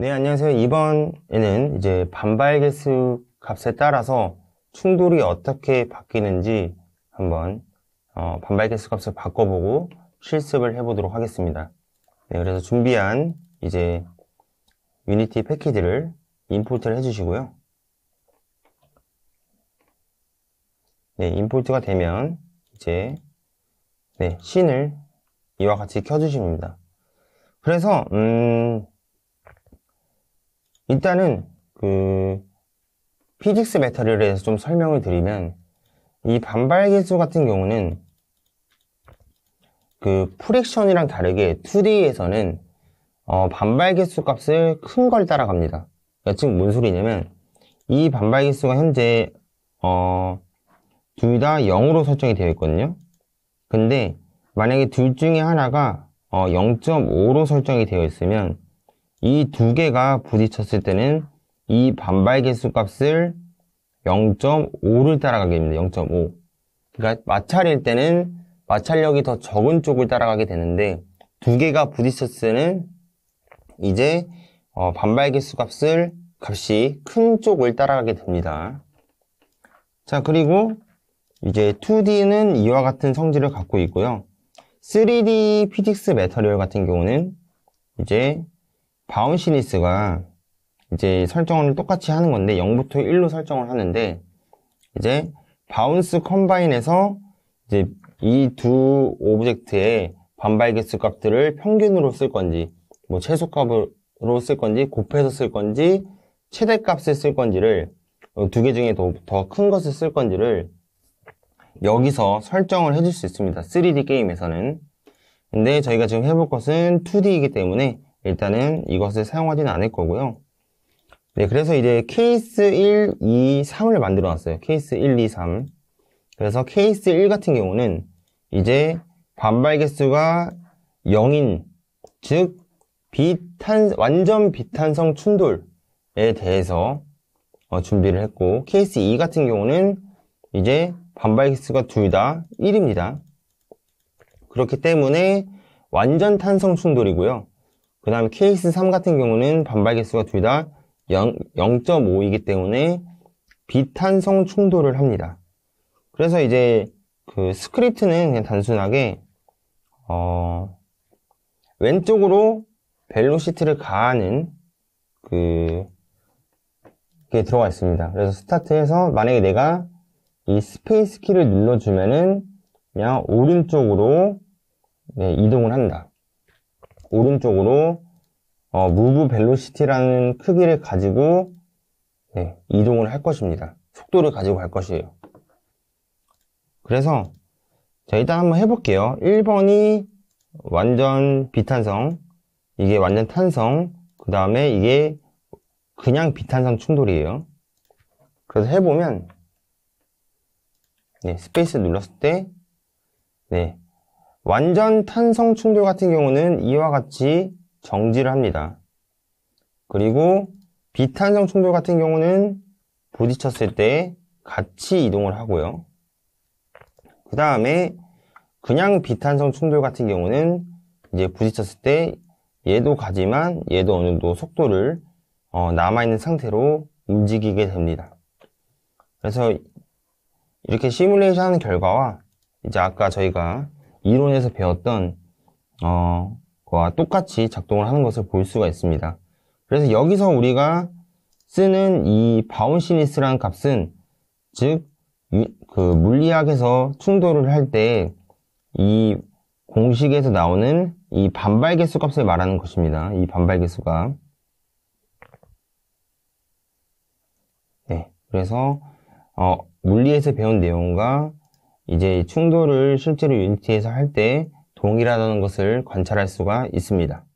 네, 안녕하세요. 이번에는 이제 반발 개수 값에 따라서 충돌이 어떻게 바뀌는지 한번 어, 반발 개수 값을 바꿔보고 실습을 해보도록 하겠습니다. 네, 그래서 준비한 이제 유니티 패키지를 임포트를 해주시고요. 네, 임포트가 되면 이제 네, 신을 이와 같이 켜주십니다. 그래서 음, 일단은 그 피직스 메탈에 대해서 좀 설명을 드리면 이 반발 개수 같은 경우는 그 프렉션이랑 다르게 2D에서는 어 반발 개수 값을 큰 걸 따라갑니다. 그러니까 즉, 뭔 소리냐면 이 반발 개수가 현재 어둘다 0으로 설정이 되어 있거든요. 근데 만약에 둘 중에 하나가 어 0.5로 설정이 되어 있으면 이두 개가 부딪혔을 때는 이 반발 계수 값을 0.5를 따라가게 됩니다. 0.5. 그러니까 마찰일 때는 마찰력이 더 적은 쪽을 따라가게 되는데 두 개가 부딪혔을 때는 이제 어, 반발 계수 값을 값이 큰 쪽을 따라가게 됩니다. 자 그리고 이제 2D는 이와 같은 성질을 갖고 있고요. 3D 피직스 메터리얼 같은 경우는 이제 바운 시니스가 이제 설정을 똑같이 하는 건데 0부터 1로 설정을 하는데 이제 바운스 컴바인에서 이제 이 두 오브젝트의 반발 개수 값들을 평균으로 쓸 건지 뭐 최소값으로 쓸 건지 곱해서 쓸 건지 최대값을 쓸 건지를 어, 두개 중에 더 큰 것을 쓸 건지를 여기서 설정을 해줄 수 있습니다 3D 게임에서는 근데 저희가 지금 해볼 것은 2D이기 때문에 일단은 이것을 사용하지는 않을 거고요. 네, 그래서 이제 케이스 1, 2, 3을 만들어 놨어요. 케이스 1, 2, 3. 그래서 케이스 1 같은 경우는 이제 반발 개수가 0인, 즉, 비탄, 완전 비탄성 충돌에 대해서 어, 준비를 했고, 케이스 2 같은 경우는 이제 반발 개수가 둘 다 1입니다. 그렇기 때문에 완전 탄성 충돌이고요. 그 다음에 케이스 3 같은 경우는 반발 개수가 둘 다 0.5이기 때문에 비탄성 충돌을 합니다. 그래서 이제 그 스크립트는 그냥 단순하게 어 왼쪽으로 벨로시트를 가하는 그게 들어가 있습니다. 그래서 스타트해서 만약에 내가 이 스페이스 키를 눌러주면은 그냥 오른쪽으로 네, 이동을 한다. 오른쪽으로 어, move velocity라는 크기를 가지고 네, 이동을 할 것입니다. 속도를 가지고 갈 것이에요. 그래서 자 일단 한번 해볼게요. 1번이 완전 비탄성, 이게 완전 탄성, 그 다음에 이게 그냥 비탄성 충돌이에요. 그래서 해보면 네, 스페이스 눌렀을 때 네, 완전 탄성 충돌 같은 경우는 이와 같이 정지를 합니다. 그리고 비탄성 충돌 같은 경우는 부딪혔을 때 같이 이동을 하고요. 그 다음에 그냥 비탄성 충돌 같은 경우는 이제 부딪혔을 때 얘도 가지만 얘도 어느 정도 속도를 어, 남아있는 상태로 움직이게 됩니다. 그래서 이렇게 시뮬레이션 하는 결과와 이제 아까 저희가 이론에서 배웠던 어, 그와 똑같이 작동을 하는 것을 볼 수가 있습니다. 그래서 여기서 우리가 쓰는 이 바운시니스란 값은 즉그 물리학에서 충돌을 할 때 이 공식에서 나오는 이 반발 개수 값을 말하는 것입니다. 이 반발 개수가 네, 그래서 어, 물리에서 배운 내용과 이제 충돌을 실제로 유니티에서 할 때 동일하다는 것을 관찰할 수가 있습니다.